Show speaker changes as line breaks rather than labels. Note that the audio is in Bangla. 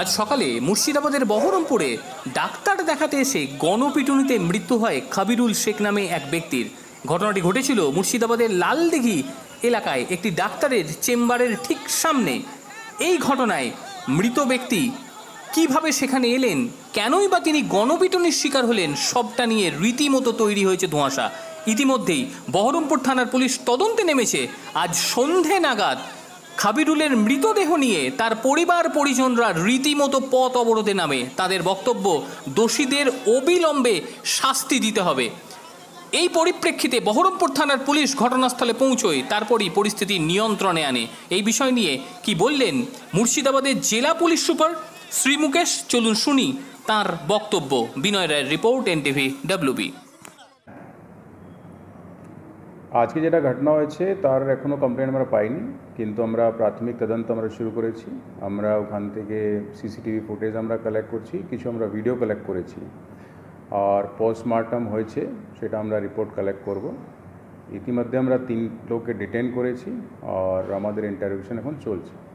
আজ সকালে মুর্শিদাবাদের বহরমপুরে ডাক্তার দেখাতে এসে গণপিটুনিতে মৃত্যু হয় খাবিরুল শেখ নামে এক ব্যক্তির ঘটনাটি ঘটেছিল মুর্শিদাবাদের লালদিঘি এলাকায় একটি ডাক্তারের চেম্বারের ঠিক সামনে এই ঘটনায় মৃত ব্যক্তি কিভাবে সেখানে এলেন কেনই বা তিনি গণপিটুনির শিকার হলেন সবটা নিয়ে রীতিমতো তৈরি হয়েছে ধোঁয়াশা ইতিমধ্যেই বহরমপুর থানার পুলিশ তদন্তে নেমেছে আজ সন্ধে নাগাদ হাবিরুলের মৃতদেহ নিয়ে তার পরিবার পরিজনরা রীতিমতো পথ অবরোধে নামে তাদের বক্তব্য দোষীদের অবিলম্বে শাস্তি দিতে হবে এই পরিপ্রেক্ষিতে বহরমপুর থানার পুলিশ ঘটনাস্থলে পৌঁছয় তারপরই পরিস্থিতি নিয়ন্ত্রণে আনে এই বিষয় নিয়ে কি বললেন মুর্শিদাবাদের জেলা পুলিশ সুপার শ্রী মুকেশ চলুন শুনি তার বক্তব্য বিনয় রায়ের রিপোর্ট এনটিভি ডাব্লিউবি
আজকে যেটা ঘটনা হয়েছে তার এখনও কমপ্লেন আমরা পাইনি কিন্তু আমরা প্রাথমিক তদন্ত আমরা শুরু করেছি আমরা ওখান থেকে সিসিটিভি ফুটেজ আমরা কালেক্ট করছি কিছু আমরা ভিডিও কালেক্ট করেছি আর পোস্টমর্টম হয়েছে সেটা আমরা রিপোর্ট কালেক্ট করব ইতিমধ্যে আমরা তিন লোককে ডিটেন করেছি আর আমাদের ইন্টারভিউশন এখন চলছে